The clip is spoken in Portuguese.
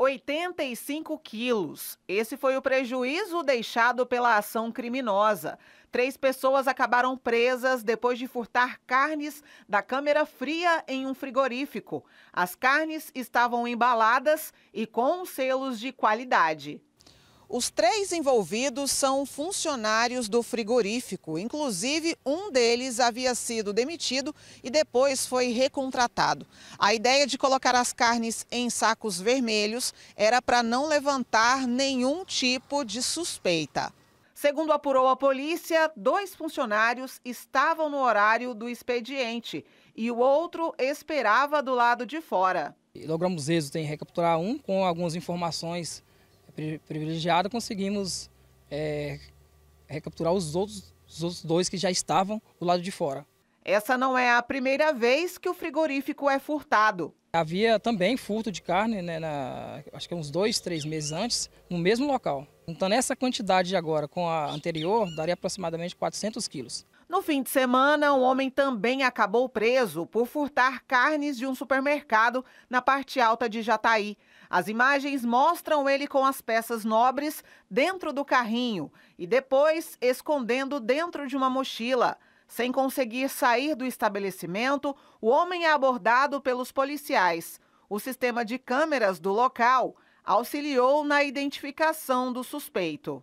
85 quilos. Esse foi o prejuízo deixado pela ação criminosa. Três pessoas acabaram presas depois de furtar carnes da câmera fria em um frigorífico. As carnes estavam embaladas e com selos de qualidade. Os três envolvidos são funcionários do frigorífico. Inclusive, um deles havia sido demitido e depois foi recontratado. A ideia de colocar as carnes em sacos vermelhos era para não levantar nenhum tipo de suspeita. Segundo apurou a polícia, dois funcionários estavam no horário do expediente e o outro esperava do lado de fora. Logramos êxito em recapturar um com algumas informações privilegiada, conseguimos é, recapturar os outros, os outros dois que já estavam do lado de fora. Essa não é a primeira vez que o frigorífico é furtado. Havia também furto de carne, né, na, acho que é uns dois, três meses antes, no mesmo local. Então, nessa quantidade de agora com a anterior, daria aproximadamente 400 quilos. No fim de semana, um homem também acabou preso por furtar carnes de um supermercado na parte alta de Jataí. As imagens mostram ele com as peças nobres dentro do carrinho e depois escondendo dentro de uma mochila. Sem conseguir sair do estabelecimento, o homem é abordado pelos policiais. O sistema de câmeras do local auxiliou na identificação do suspeito.